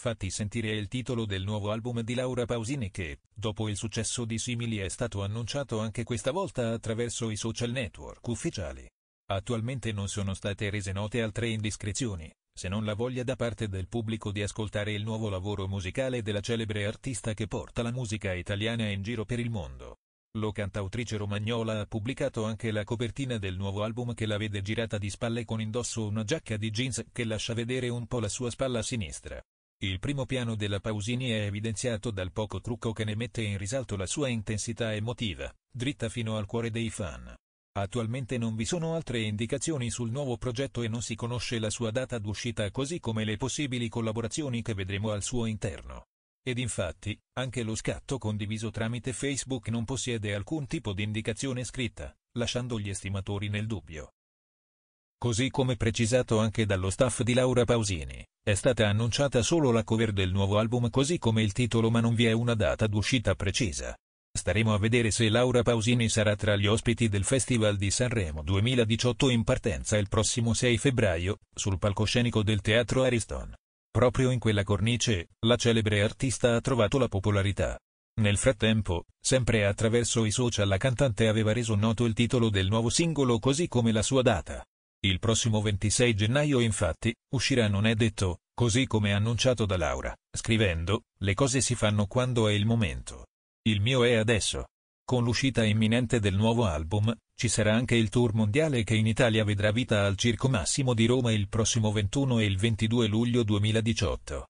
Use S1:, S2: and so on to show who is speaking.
S1: Fatti sentire il titolo del nuovo album di Laura Pausini che, dopo il successo di Simili è stato annunciato anche questa volta attraverso i social network ufficiali. Attualmente non sono state rese note altre indiscrezioni, se non la voglia da parte del pubblico di ascoltare il nuovo lavoro musicale della celebre artista che porta la musica italiana in giro per il mondo. Lo cantautrice romagnola ha pubblicato anche la copertina del nuovo album che la vede girata di spalle con indosso una giacca di jeans che lascia vedere un po' la sua spalla sinistra. Il primo piano della Pausini è evidenziato dal poco trucco che ne mette in risalto la sua intensità emotiva, dritta fino al cuore dei fan. Attualmente non vi sono altre indicazioni sul nuovo progetto e non si conosce la sua data d'uscita così come le possibili collaborazioni che vedremo al suo interno. Ed infatti, anche lo scatto condiviso tramite Facebook non possiede alcun tipo di indicazione scritta, lasciando gli estimatori nel dubbio. Così come precisato anche dallo staff di Laura Pausini, è stata annunciata solo la cover del nuovo album così come il titolo ma non vi è una data d'uscita precisa. Staremo a vedere se Laura Pausini sarà tra gli ospiti del Festival di Sanremo 2018 in partenza il prossimo 6 febbraio, sul palcoscenico del Teatro Ariston. Proprio in quella cornice, la celebre artista ha trovato la popolarità. Nel frattempo, sempre attraverso i social la cantante aveva reso noto il titolo del nuovo singolo così come la sua data. Il prossimo 26 gennaio infatti, uscirà Non è detto, così come annunciato da Laura, scrivendo, le cose si fanno quando è il momento. Il mio è adesso. Con l'uscita imminente del nuovo album, ci sarà anche il tour mondiale che in Italia vedrà vita al Circo Massimo di Roma il prossimo 21 e il 22 luglio 2018.